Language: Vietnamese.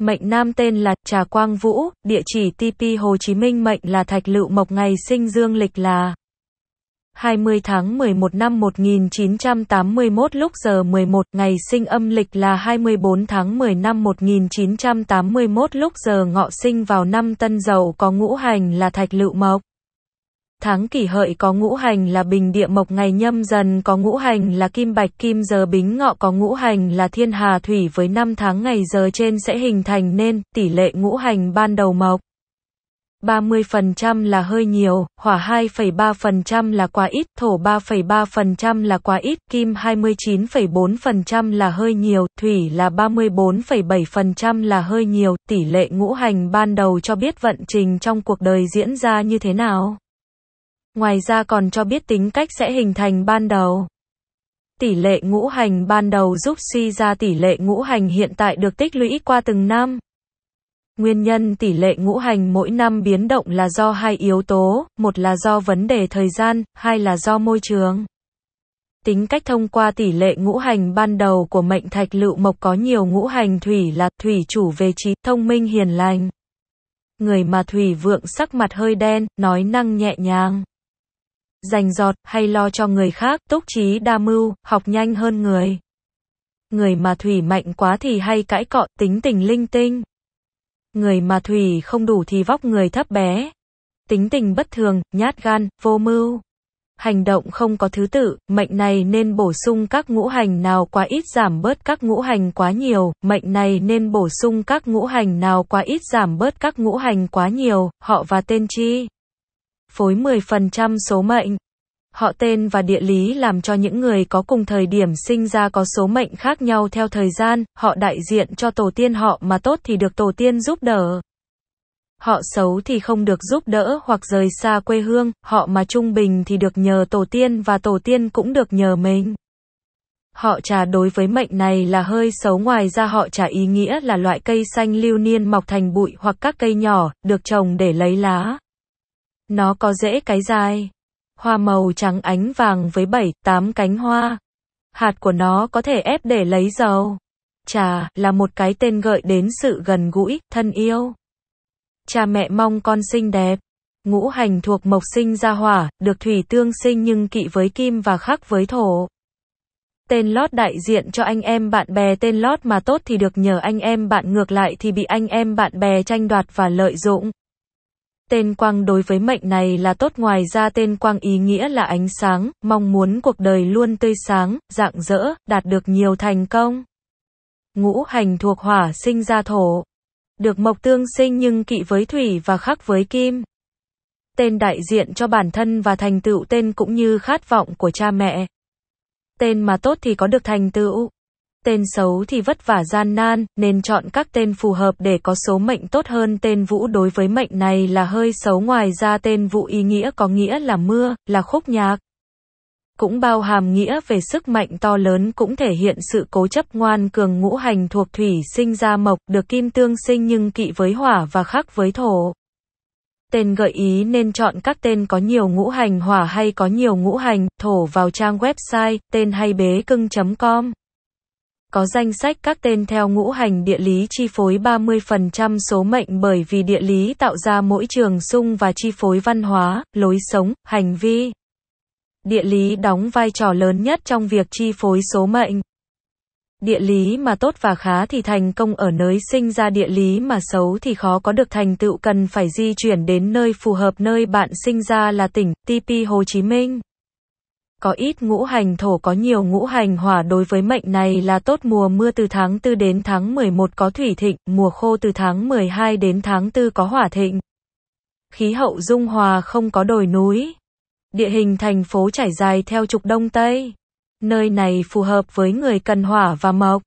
Mệnh nam tên là Trà Quang Vũ, địa chỉ TP Hồ Chí Minh mệnh là Thạch Lựu Mộc ngày sinh dương lịch là 20 tháng 11 năm 1981 lúc giờ 11, ngày sinh âm lịch là 24 tháng 10 năm 1981 lúc giờ ngọ sinh vào năm Tân Dậu có ngũ hành là Thạch Lựu Mộc. Tháng kỷ hợi có ngũ hành là bình địa mộc ngày nhâm dần có ngũ hành là kim bạch kim giờ bính ngọ có ngũ hành là thiên hà thủy với năm tháng ngày giờ trên sẽ hình thành nên tỷ lệ ngũ hành ban đầu mộc. 30% là hơi nhiều, hỏa 2,3% là quá ít, thổ 3,3% là quá ít, kim 29,4% là hơi nhiều, thủy là 34,7% là hơi nhiều, tỷ lệ ngũ hành ban đầu cho biết vận trình trong cuộc đời diễn ra như thế nào. Ngoài ra còn cho biết tính cách sẽ hình thành ban đầu. Tỷ lệ ngũ hành ban đầu giúp suy ra tỷ lệ ngũ hành hiện tại được tích lũy qua từng năm. Nguyên nhân tỷ lệ ngũ hành mỗi năm biến động là do hai yếu tố, một là do vấn đề thời gian, hai là do môi trường. Tính cách thông qua tỷ lệ ngũ hành ban đầu của mệnh thạch lựu mộc có nhiều ngũ hành thủy là thủy chủ về trí thông minh hiền lành. Người mà thủy vượng sắc mặt hơi đen, nói năng nhẹ nhàng dành giọt hay lo cho người khác, túc trí đa mưu, học nhanh hơn người. Người mà thủy mạnh quá thì hay cãi cọ, tính tình linh tinh. Người mà thủy không đủ thì vóc người thấp bé. Tính tình bất thường, nhát gan, vô mưu. Hành động không có thứ tự, mệnh này nên bổ sung các ngũ hành nào quá ít giảm bớt các ngũ hành quá nhiều, mệnh này nên bổ sung các ngũ hành nào quá ít giảm bớt các ngũ hành quá nhiều, họ và tên chi phối 10% số mệnh. Họ tên và địa lý làm cho những người có cùng thời điểm sinh ra có số mệnh khác nhau theo thời gian, họ đại diện cho tổ tiên họ mà tốt thì được tổ tiên giúp đỡ. Họ xấu thì không được giúp đỡ hoặc rời xa quê hương, họ mà trung bình thì được nhờ tổ tiên và tổ tiên cũng được nhờ mình. Họ trả đối với mệnh này là hơi xấu ngoài ra họ trả ý nghĩa là loại cây xanh lưu niên mọc thành bụi hoặc các cây nhỏ, được trồng để lấy lá. Nó có rễ cái dài, hoa màu trắng ánh vàng với 7, 8 cánh hoa. Hạt của nó có thể ép để lấy dầu. Trà là một cái tên gợi đến sự gần gũi, thân yêu. Cha mẹ mong con xinh đẹp. Ngũ hành thuộc mộc sinh ra hỏa, được thủy tương sinh nhưng kỵ với kim và khắc với thổ. Tên lót đại diện cho anh em bạn bè tên lót mà tốt thì được nhờ anh em bạn ngược lại thì bị anh em bạn bè tranh đoạt và lợi dụng. Tên quang đối với mệnh này là tốt ngoài ra tên quang ý nghĩa là ánh sáng, mong muốn cuộc đời luôn tươi sáng, rạng rỡ, đạt được nhiều thành công. Ngũ hành thuộc hỏa sinh ra thổ. Được mộc tương sinh nhưng kỵ với thủy và khắc với kim. Tên đại diện cho bản thân và thành tựu tên cũng như khát vọng của cha mẹ. Tên mà tốt thì có được thành tựu tên xấu thì vất vả gian nan, nên chọn các tên phù hợp để có số mệnh tốt hơn tên vũ đối với mệnh này là hơi xấu ngoài ra tên vũ ý nghĩa có nghĩa là mưa, là khúc nhạc. Cũng bao hàm nghĩa về sức mạnh to lớn cũng thể hiện sự cố chấp ngoan cường ngũ hành thuộc thủy sinh ra mộc được kim tương sinh nhưng kỵ với hỏa và khắc với thổ. Tên gợi ý nên chọn các tên có nhiều ngũ hành hỏa hay có nhiều ngũ hành, thổ vào trang website tên hay bế cưng.com. Có danh sách các tên theo ngũ hành địa lý chi phối 30% số mệnh bởi vì địa lý tạo ra mỗi trường sung và chi phối văn hóa, lối sống, hành vi. Địa lý đóng vai trò lớn nhất trong việc chi phối số mệnh. Địa lý mà tốt và khá thì thành công ở nơi sinh ra địa lý mà xấu thì khó có được thành tựu cần phải di chuyển đến nơi phù hợp nơi bạn sinh ra là tỉnh TP Hồ Chí Minh. Có ít ngũ hành thổ có nhiều ngũ hành hỏa đối với mệnh này là tốt mùa mưa từ tháng 4 đến tháng 11 có thủy thịnh, mùa khô từ tháng 12 đến tháng 4 có hỏa thịnh. Khí hậu dung hòa không có đồi núi. Địa hình thành phố trải dài theo trục đông tây. Nơi này phù hợp với người cần hỏa và mộc.